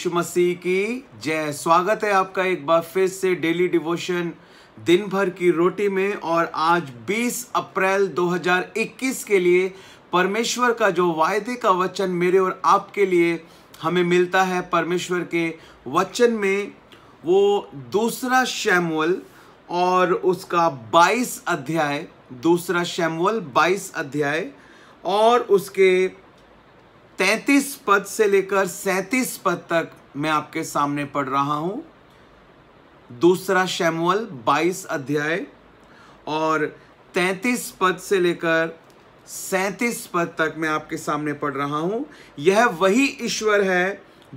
यीशु मसीह की जय स्वागत है आपका एक बार फिर से डेली डिवोशन दिन भर की रोटी में और आज 20 अप्रैल 2021 के लिए परमेश्वर का जो वायदे का वचन मेरे और आपके लिए हमें मिलता है परमेश्वर के वचन में वो दूसरा शैमुअल और उसका 22 अध्याय दूसरा शैमुअल 22 अध्याय और उसके तैतीस पद से लेकर सैतीस पद तक मैं आपके सामने पढ़ रहा हूं दूसरा शैमुअल बाईस अध्याय और तैतीस पद से लेकर सैतीस पद तक मैं आपके सामने पढ़ रहा हूं यह वही ईश्वर है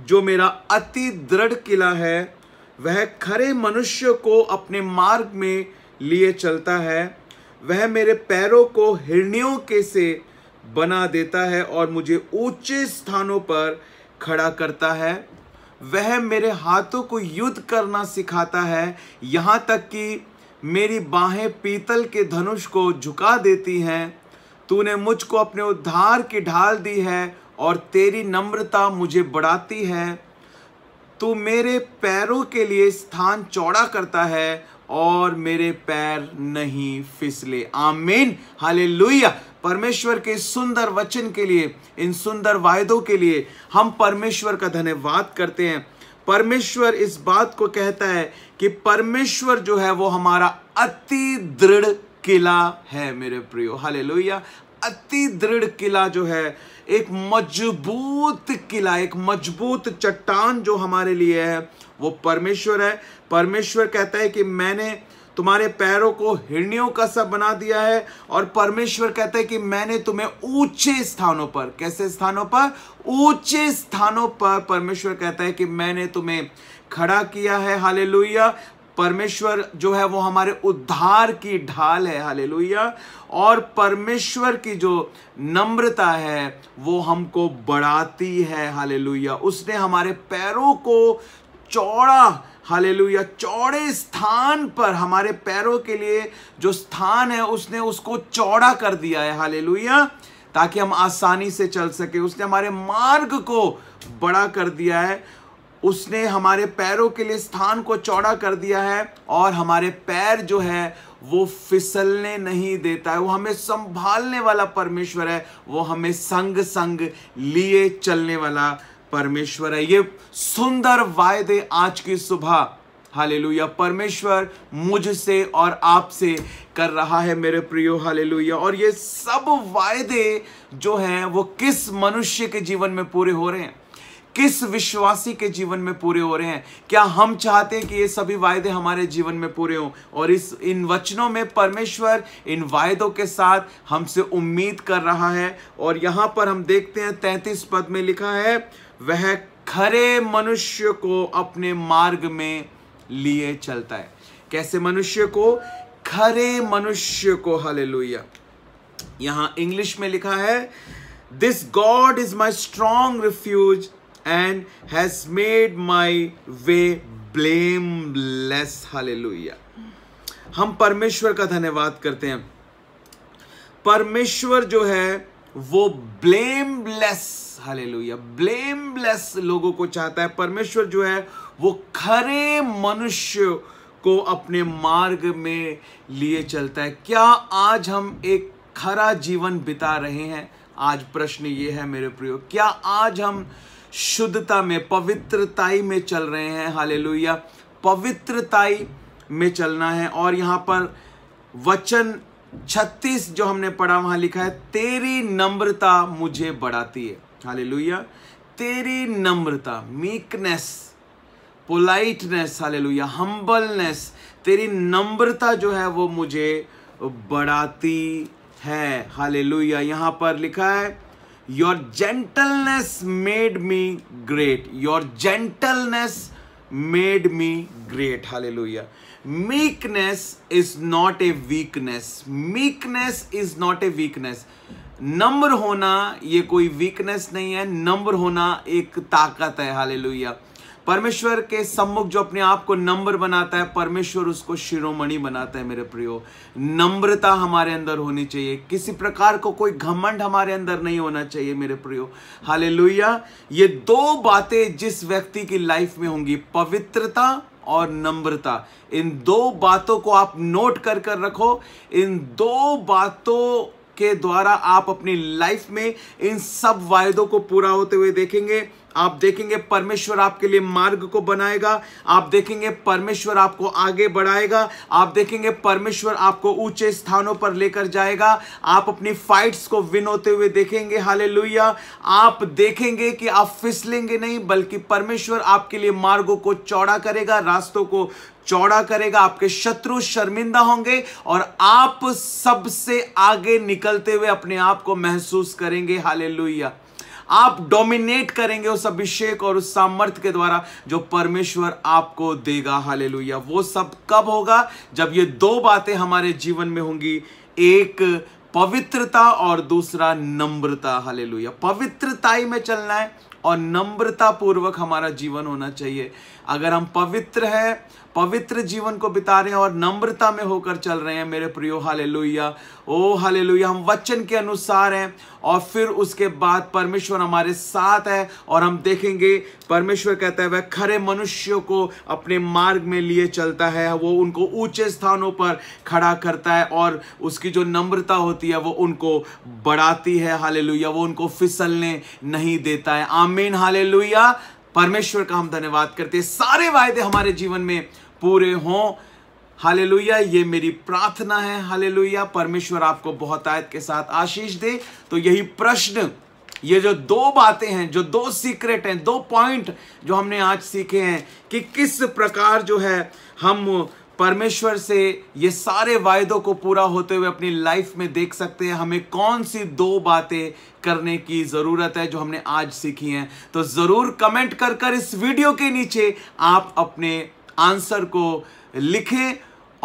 जो मेरा अति दृढ़ किला है वह खरे मनुष्य को अपने मार्ग में लिए चलता है वह मेरे पैरों को हिरणियों के से बना देता है और मुझे ऊंचे स्थानों पर खड़ा करता है वह मेरे हाथों को युद्ध करना सिखाता है यहाँ तक कि मेरी बाहें पीतल के धनुष को झुका देती हैं तूने मुझको अपने उद्धार की ढाल दी है और तेरी नम्रता मुझे बढ़ाती है तू मेरे पैरों के लिए स्थान चौड़ा करता है और मेरे पैर नहीं फिसले आमीन हाले परमेश्वर के सुंदर वचन के लिए इन सुंदर वायदों के लिए हम परमेश्वर का धन्यवाद करते हैं परमेश्वर इस बात को कहता है कि परमेश्वर जो है वो हमारा अति दृढ़ किला है मेरे प्रियो हाले अति दृढ़ किला जो है एक मजबूत किला एक मजबूत चट्टान जो हमारे लिए है वो परमेश्वर है परमेश्वर कहता है कि मैंने तुम्हारे पैरों को हिरणियों का सब बना दिया है और परमेश्वर कहता है कि मैंने तुम्हें ऊंचे स्थानों पर कैसे स्थानों पर ऊंचे स्थानों पर परमेश्वर कहता है कि मैंने तुम्हें खड़ा किया है हाले परमेश्वर जो है वो हमारे उद्धार की ढाल है हाले और परमेश्वर की जो नम्रता है वो हमको बढ़ाती है हाले उसने हमारे पैरों को चौड़ा हाले चौड़े स्थान पर हमारे पैरों के लिए जो स्थान है उसने उसको चौड़ा कर दिया है हाले ताकि हम आसानी से चल सके उसने हमारे मार्ग को बड़ा कर दिया है उसने हमारे पैरों के लिए स्थान को चौड़ा कर दिया है और हमारे पैर जो है वो फिसलने नहीं देता है वो हमें संभालने वाला परमेश्वर है वो हमें संग संग लिए चलने वाला परमेश्वर है ये सुंदर वायदे आज की सुबह हालेलुया परमेश्वर मुझसे और आपसे कर रहा है मेरे प्रियो हालेलुया और ये सब वायदे जो हैं वो किस मनुष्य के जीवन में पूरे हो रहे हैं किस विश्वासी के जीवन में पूरे हो रहे हैं क्या हम चाहते हैं कि ये सभी वायदे हमारे जीवन में पूरे हों और इस इन वचनों में परमेश्वर इन वायदों के साथ हमसे उम्मीद कर रहा है और यहाँ पर हम देखते हैं तैंतीस पद में लिखा है वह खरे मनुष्य को अपने मार्ग में लिए चलता है कैसे मनुष्य को खरे मनुष्य को लोहिया यहां इंग्लिश में लिखा है this God is my strong refuge and has made my way blameless hallelujah हम परमेश्वर का धन्यवाद करते हैं परमेश्वर जो है वो ब्लेमलेस हालेलुया ब्लेमलेस लोगों को चाहता है परमेश्वर जो है वो खरे मनुष्य को अपने मार्ग में लिए चलता है क्या आज हम एक खरा जीवन बिता रहे हैं आज प्रश्न ये है मेरे प्रियो क्या आज हम शुद्धता में पवित्रताई में चल रहे हैं लोहिया पवित्रताई में चलना है और यहाँ पर वचन 36 जो हमने पढ़ा वहाँ लिखा है तेरी नम्रता मुझे बढ़ाती है हाले तेरी नम्रता मीकनेस पोलाइटनेस लुया हम्बलनेस तेरी नम्रता जो है वो मुझे बढ़ाती है लुया यहाँ पर लिखा है your gentleness made me great your gentleness made me great लोहिया meekness is not a weakness meekness is not a weakness नम्र होना ये कोई वीकनेस नहीं है नम्र होना एक ताकत है लोहिया परमेश्वर के सम्मुख जो अपने आप को नम्र बनाता है परमेश्वर उसको शिरोमणि बनाता है मेरे प्रियो नम्रता हमारे अंदर होनी चाहिए किसी प्रकार को कोई घमंड हमारे अंदर नहीं होना चाहिए मेरे प्रियो हाले ये दो बातें जिस व्यक्ति की लाइफ में होंगी पवित्रता और नम्रता इन दो बातों को आप नोट कर कर रखो इन दो बातों के द्वारा आप अपनी लाइफ में इन सब वायदों को पूरा होते हुए देखेंगे आप देखेंगे परमेश्वर आपके लिए मार्ग को बनाएगा आप देखेंगे परमेश्वर आपको आगे बढ़ाएगा आप देखेंगे परमेश्वर आपको ऊंचे स्थानों पर लेकर जाएगा आप अपनी फाइट्स को विन होते हुए देखेंगे हाले आप देखेंगे कि आप फिसलेंगे नहीं बल्कि परमेश्वर आपके लिए मार्गों को चौड़ा करेगा रास्तों को चौड़ा करेगा आपके शत्रु शर्मिंदा होंगे और आप सबसे आगे निकलते हुए अपने आप को महसूस करेंगे हाले आप डोमिनेट करेंगे उस अभिषेक और उस सामर्थ्य के द्वारा जो परमेश्वर आपको देगा हाले वो सब कब होगा जब ये दो बातें हमारे जीवन में होंगी एक पवित्रता और दूसरा नम्रता हाले पवित्रता ही में चलना है और नम्रता पूर्वक हमारा जीवन होना चाहिए अगर हम पवित्र हैं पवित्र जीवन को बिता रहे हैं और नम्रता में होकर चल रहे हैं मेरे प्रियो हाले लोहिया ओ हाले लोहिया हम वचन के अनुसार हैं और फिर उसके बाद परमेश्वर हमारे साथ है और हम देखेंगे परमेश्वर कहता है वह खरे मनुष्यों को अपने मार्ग में लिए चलता है वो उनको ऊंचे स्थानों पर खड़ा करता है और उसकी जो नम्रता होती है वो उनको बढ़ाती है हाले वो उनको फिसलने नहीं देता है आम अमीन हाले परमेश्वर का हम धन्यवाद करते हैं सारे वायदे हमारे जीवन में पूरे हों हाले ये मेरी प्रार्थना है हाले परमेश्वर आपको बहुत आयत के साथ आशीष दे तो यही प्रश्न ये जो दो बातें हैं जो दो सीक्रेट हैं दो पॉइंट जो हमने आज सीखे हैं कि किस प्रकार जो है हम परमेश्वर से ये सारे वायदों को पूरा होते हुए अपनी लाइफ में देख सकते हैं हमें कौन सी दो बातें करने की ज़रूरत है जो हमने आज सीखी हैं तो ज़रूर कमेंट कर कर इस वीडियो के नीचे आप अपने आंसर को लिखें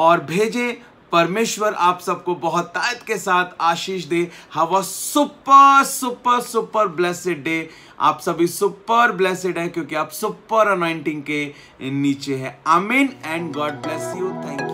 और भेजें परमेश्वर आप सबको बहुत तायत के साथ आशीष दे have a super super super blessed day आप सभी सुपर ब्लेसड है क्योंकि आप सुपर अनोइंटिंग के नीचे है आमीन and God bless you thank you